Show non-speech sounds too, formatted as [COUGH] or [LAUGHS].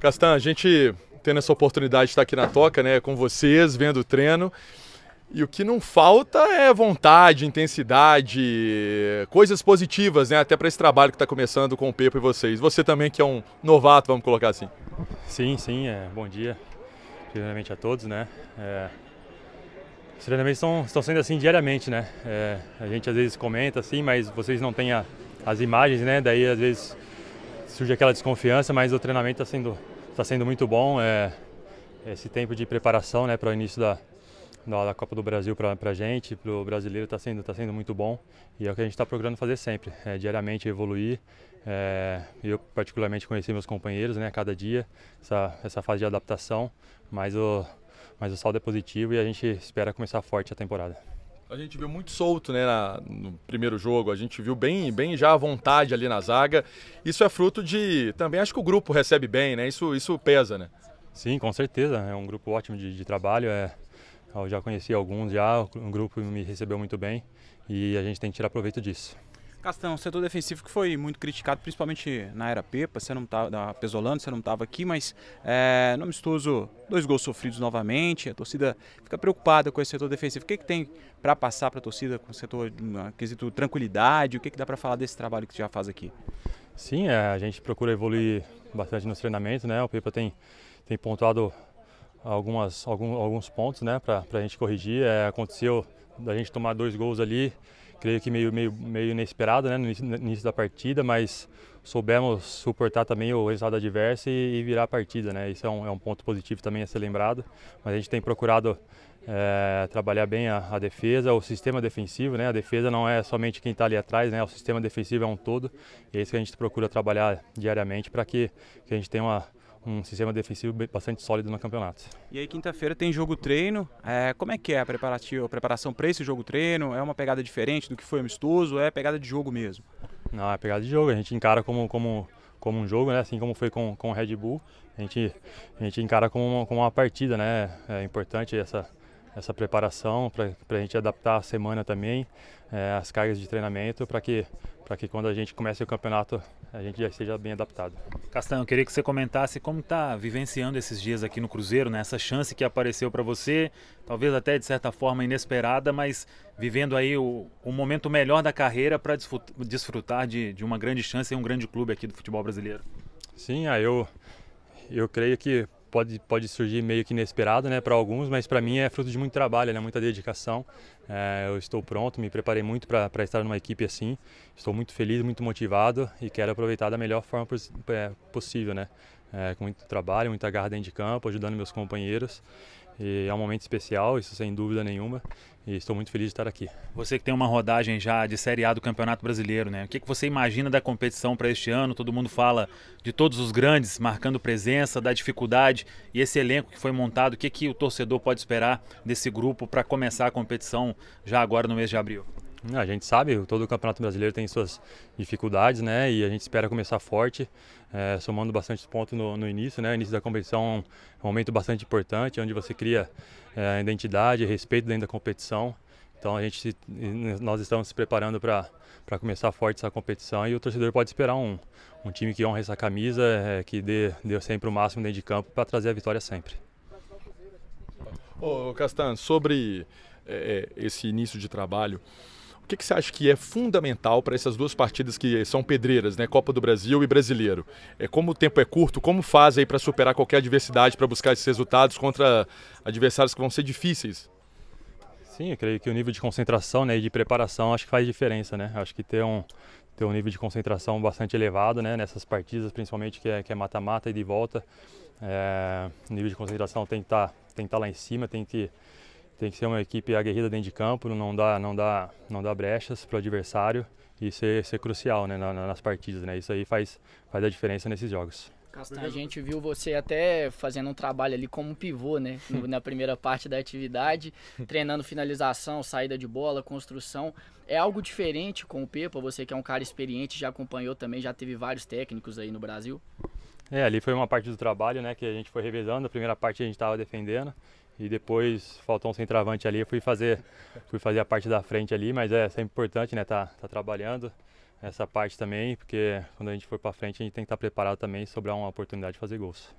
Castan, a gente tendo essa oportunidade de estar aqui na Toca, né, com vocês, vendo o treino. E o que não falta é vontade, intensidade, coisas positivas, né? Até para esse trabalho que está começando com o Pepo e vocês. Você também que é um novato, vamos colocar assim. Sim, sim. É, bom dia, primeiramente a todos, né? É, os treinamentos estão, estão sendo assim diariamente, né? É, a gente às vezes comenta assim, mas vocês não têm a, as imagens, né? Daí às vezes surge aquela desconfiança, mas o treinamento está sendo, tá sendo muito bom. É, esse tempo de preparação né, para o início da, da, Copa do Brasil para a gente, para o brasileiro, está sendo, tá sendo muito bom. E é o que a gente está procurando fazer sempre, é, diariamente evoluir. É, eu particularmente conheci meus companheiros né, a cada dia, essa, essa fase de adaptação, mas o, mas o saldo é positivo e a gente espera começar forte a temporada. A gente viu muito solto né, na, no primeiro jogo, a gente viu bem, bem já à vontade ali na zaga. Isso é fruto de. Também acho que o grupo recebe bem, né? Isso, isso pesa, né? Sim, com certeza. É um grupo ótimo de, de trabalho. É, eu já conheci alguns já, o grupo me recebeu muito bem e a gente tem que tirar proveito disso. Castão, setor defensivo que foi muito criticado, principalmente na era Pepa, você não estava tá, pesolando, você não estava aqui, mas é, no amistoso, dois gols sofridos novamente, a torcida fica preocupada com esse setor defensivo. O que, que tem para passar para a torcida com o setor, no quesito tranquilidade, o que, que dá para falar desse trabalho que você já faz aqui? Sim, é, a gente procura evoluir bastante nos treinamentos, né, o Pepa tem, tem pontuado algumas, algum, alguns pontos né, para a gente corrigir, é, aconteceu da gente tomar dois gols ali, creio que meio, meio, meio inesperada né, no início, da partida, mas soubemos suportar também o resultado adverso e, e virar a partida. Né? Isso é um, é um ponto positivo também a ser lembrado, mas a gente tem procurado é, trabalhar bem a, a, defesa, o sistema defensivo, né? A defesa não é somente quem está ali atrás, né? O sistema defensivo é um todo. E é isso que a gente procura trabalhar diariamente para que, que, a gente tenha uma, um sistema defensivo bastante sólido no campeonato. E aí quinta-feira tem jogo treino. É, como é que é a, a preparação para esse jogo treino? É uma pegada diferente do que foi amistoso? É pegada de jogo mesmo? Não, é pegada de jogo. A gente encara como, como, como um jogo, né? Assim como foi com, com o Red Bull. A gente, a gente encara como uma, como uma partida, né? É importante essa, essa preparação para a gente adaptar a semana também, é, as cargas de treinamento, para que para que quando a gente comece o campeonato a gente já esteja bem adaptado. Castanho, eu queria que você comentasse como está vivenciando esses dias aqui no Cruzeiro, né? essa chance que apareceu para você, talvez até de certa forma inesperada, mas vivendo aí o, o momento melhor da carreira para desfrutar de, de, uma grande chance em um grande clube aqui do futebol brasileiro. Sim, eu, eu creio que pode, pode surgir meio que inesperado né, para alguns, mas para mim é fruto de muito trabalho, né, muita dedicação. É, eu estou pronto, me preparei muito para estar numa equipe assim. Estou muito feliz, muito motivado e quero aproveitar da melhor forma é, possível, né? É, com muito trabalho, muita garra dentro de campo, ajudando meus companheiros e é um momento especial, isso sem dúvida nenhuma, e estou muito feliz de estar aqui. Você que tem uma rodagem já de Série A do Campeonato Brasileiro, né? O que, que você imagina da competição para este ano? Todo mundo fala de todos os grandes marcando presença, da dificuldade e esse elenco que foi montado, o que, que o torcedor pode esperar desse grupo para começar a competição já agora no mês de abril? A gente sabe, todo o Campeonato Brasileiro tem suas dificuldades, né? E a gente espera começar forte, é, somando bastante pontos no, no, início, né? O início da competição é um momento bastante importante, onde você cria é, identidade, respeito dentro da competição. Então a gente, nós estamos se preparando para começar forte essa competição e o torcedor pode esperar um, um time que honra essa camisa, é, que dê, dê sempre o máximo dentro de campo para trazer a vitória sempre. Ô Castan, sobre é, esse início de trabalho, que, que você acha que é fundamental para essas duas partidas que são pedreiras, né? Copa do Brasil e Brasileiro? É, como o tempo é curto, como faz aí para superar qualquer adversidade, para buscar esses resultados contra adversários que vão ser difíceis? Sim, eu creio que o nível de concentração né, e de preparação acho que faz diferença, né? Acho que ter um, ter um nível de concentração bastante elevado né, nessas partidas, principalmente que é, é mata-mata é e de volta. É, o nível de concentração tem que tá, estar tá lá em cima, tem que tem que ser uma equipe aguerrida dentro de campo, não dá, não dá, não dá brechas para o adversário e ser, ser crucial né, nas partidas. Né? Isso aí faz, faz a diferença nesses jogos. a gente viu você até fazendo um trabalho ali como pivô, né? [LAUGHS] Na primeira parte da atividade, treinando finalização, saída de bola, construção. É algo diferente com o Pepa, você que é um cara experiente, já acompanhou também, já teve vários técnicos aí no Brasil. É, ali foi uma parte do trabalho, né? Que a gente foi revezando. A primeira parte a gente estava defendendo e depois faltou um centroavante ali, fui fazer, fui fazer a parte da frente ali, mas é sempre importante, né, tá, tá trabalhando essa parte também, porque quando a gente for para frente a gente tem que estar tá preparado também e sobrar uma oportunidade de fazer gols.